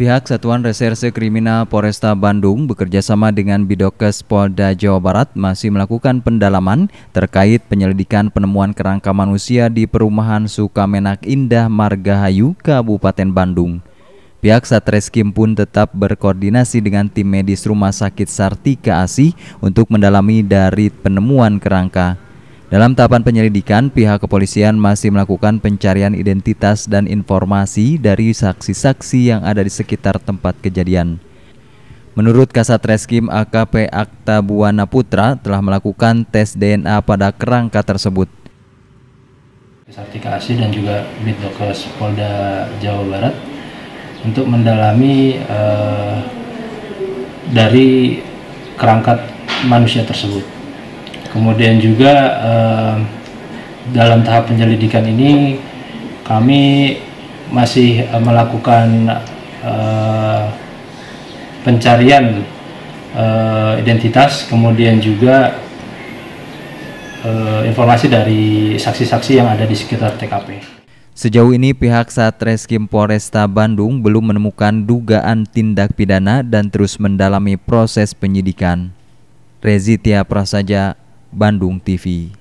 Pihak Satuan Reserse Kriminal Polresta Bandung bekerjasama dengan Bidokes Polda Jawa Barat masih melakukan pendalaman terkait penyelidikan penemuan kerangka manusia di perumahan Sukamenak Indah Margahayu, Kabupaten Bandung. Pihak Satreskrim pun tetap berkoordinasi dengan tim medis Rumah Sakit Sartika Asih untuk mendalami dari penemuan kerangka. Dalam tahapan penyelidikan, pihak kepolisian masih melakukan pencarian identitas dan informasi dari saksi-saksi yang ada di sekitar tempat kejadian. Menurut Kasat Reskrim AKP Akta Buana Putra telah melakukan tes DNA pada kerangka tersebut. Sertifikasi dan juga Bitdokes Polda Jawa Barat untuk mendalami uh, dari kerangka manusia tersebut Kemudian juga eh, dalam tahap penyelidikan ini kami masih eh, melakukan eh, pencarian eh, identitas, kemudian juga eh, informasi dari saksi-saksi yang ada di sekitar TKP. Sejauh ini pihak Satreskrim Polresta Bandung belum menemukan dugaan tindak pidana dan terus mendalami proses penyidikan. Rezitia Prasaja, Bandung TV